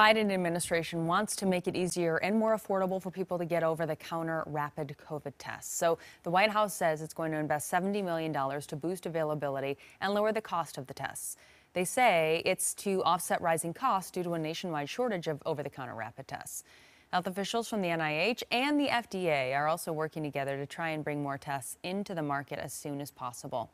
Biden administration wants to make it easier and more affordable for people to get over the counter rapid COVID tests. So the White House says it's going to invest $70 million to boost availability and lower the cost of the tests. They say it's to offset rising costs due to a nationwide shortage of over the counter rapid tests. Health officials from the NIH and the FDA are also working together to try and bring more tests into the market as soon as possible.